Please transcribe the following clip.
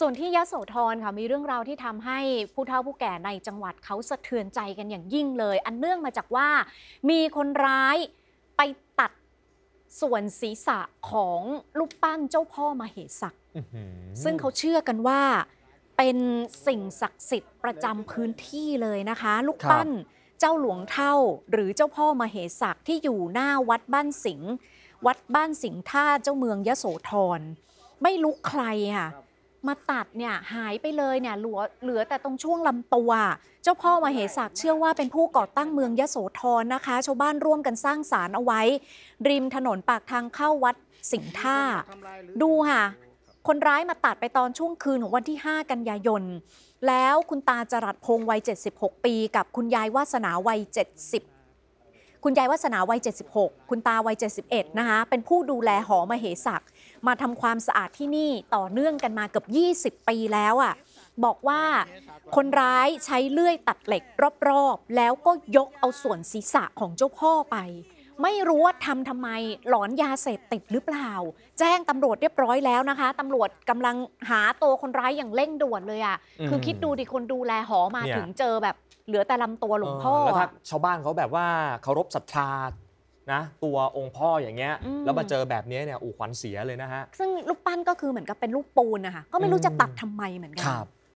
ส่วนที่ยะโสธรค่ะมีเรื่องราวที่ทำให้ผู้เฒ่าผู้แก่ในจังหวัดเขาสะเทือนใจกันอย่างยิ่งเลย อันเนื่องมาจากว่ามีคนร้ายไปตัดส่วนศีรษะของลูกปั้นเจ้าพ่อมาเหศักซึ่งเขาเชื่อกันว่าเป็นสิ่งศักดิ์สิทธิ์ประจำพื้นที่เลยนะคะ ลูกปั้นเจ้าหลวงเท่าหรือเจ้าพ่อมาเหศักที่อยู่หน้าวัดบ้านสิงห์วัดบ้านสิงห์ท่าเจ้าเมืองยะโสธร ไม่ลุกใครค่ะมาตัดเนี่ยหายไปเลยเนี่ยเหลือแต่ตรงช่วงลำตัว เจ้าพ่อมาเหศักเชื่อว่าเป็นผู้ก่อตั้งเมืองยโสธรนะคะ ชาวบ้านร่วมกันสร้างศาลเอาไว้ ริมถนนปากทางเข้าวัดสิงห์ท่าดูค่ะ คนร้ายมาตัดไปตอนช่วงคืนของวันที่ 5 กันยายน แล้วคุณตาจรัสพงวัย 76 ปีกับคุณยายวาสนาวัย 70คุณยายวัสนาวัย 76 คุณตาวัย 71นะคะ เป็นผู้ดูแลหอมาเหศักมาทำความสะอาดที่นี่ต่อเนื่องกันมาเกือบ 20 ปีแล้วอะ่ะ บอกว่าคนร้ายใช้เลื่อยตัดเหล็กรอบๆ แล้วก็ยกเอาส่วนศีรษะของเจ้าพ่อไปไม่รู้ว่าทำทำไมหลอนยาเสพติดหรือเปล่า แจ้งตำรวจเรียบร้อยแล้วนะคะตำรวจกำลังหาตัวคนร้ายอย่างเร่งด่วนเลยอ่ะคือคิดดูดิคนดูแลหอมาถึงเจอแบบเหลือแต่ลำตัวหลวงพ่อแล้วถ้าชาวบ้านเขาแบบว่าเคารพศรัทธานะ ตัวองค์พ่ออย่างเงี้ย แล้วมาเจอแบบนี้เนี่ยอูขวัญเสียเลยนะฮะซึ่งรูปปั้นก็คือเหมือนกับเป็นรูปปูนนะคะก็ไม่รู้จะตัดทำไมเหมือนกัครับ